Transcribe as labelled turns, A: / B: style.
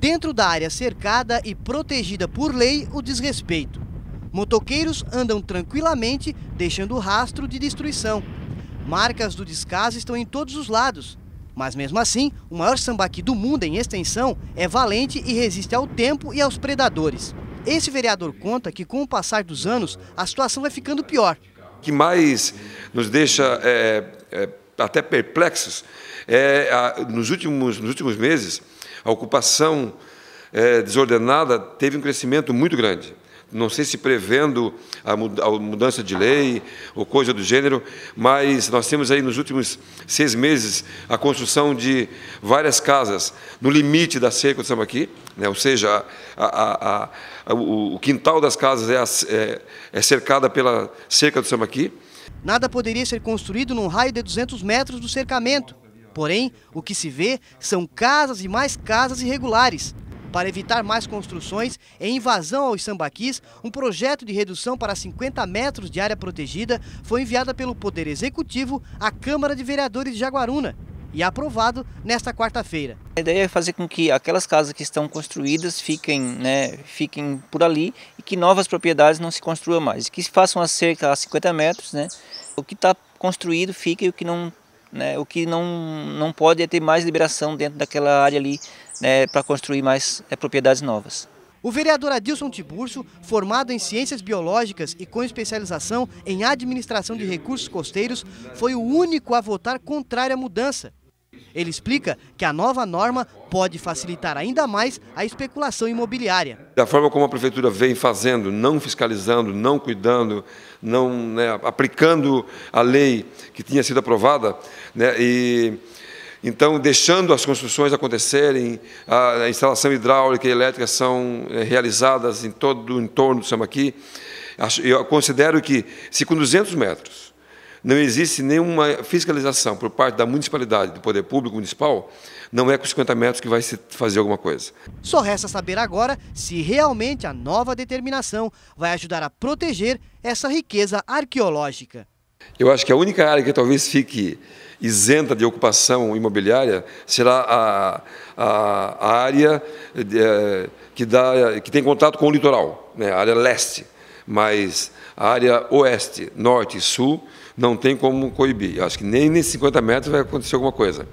A: dentro da área cercada e protegida por lei o desrespeito. Motoqueiros andam tranquilamente, deixando rastro de destruição. Marcas do descaso estão em todos os lados. Mas mesmo assim, o maior sambaqui do mundo em extensão é valente e resiste ao tempo e aos predadores. Esse vereador conta que com o passar dos anos, a situação vai ficando pior.
B: O que mais nos deixa é, é até perplexos. É, a, nos, últimos, nos últimos meses, a ocupação é, desordenada teve um crescimento muito grande não sei se prevendo a mudança de lei ou coisa do gênero, mas nós temos aí nos últimos seis meses a construção de várias casas no limite da cerca do Sambaqui, né? ou seja, a, a, a, o, quintal das casas é, é, é cercada pela cerca do Sambaqui.
A: Nada poderia ser construído num raio de 200 metros do cercamento. Porém, o que se vê são casas e mais casas irregulares, para evitar mais construções e invasão aos sambaquis, um projeto de redução para 50 metros de área protegida foi enviado pelo Poder Executivo à Câmara de Vereadores de Jaguaruna e aprovado nesta quarta-feira.
C: A ideia é fazer com que aquelas casas que estão construídas fiquem, né, fiquem por ali e que novas propriedades não se construam mais, que se façam a cerca a 50 metros, né, o que está construído fica e o que não né? o que não, não pode é ter mais liberação dentro daquela área ali né, para construir mais é, propriedades novas.
A: O vereador Adilson Tiburcio, formado em Ciências Biológicas e com especialização em Administração de Recursos Costeiros, foi o único a votar contrário à mudança. Ele explica que a nova norma pode facilitar ainda mais a especulação imobiliária.
B: Da forma como a prefeitura vem fazendo, não fiscalizando, não cuidando, não né, aplicando a lei que tinha sido aprovada, né, e então deixando as construções acontecerem, a, instalação hidráulica e elétrica são eh, realizadas em todo o entorno do Samaqui, eu considero que se com 200 metros não existe nenhuma fiscalização por parte da municipalidade, do poder público municipal, não é com 50 metros que vai se fazer alguma coisa.
A: Só resta saber agora se realmente a nova determinação vai ajudar a proteger essa riqueza arqueológica.
B: Eu acho que a única área que talvez fique isenta de ocupação imobiliária será a, a, a área de, eh, que, dá, que tem contato com o litoral, né, a área leste mas a área oeste, norte e sul não tem como coibir. Eu acho que nem nesses 50 metros vai acontecer alguma coisa.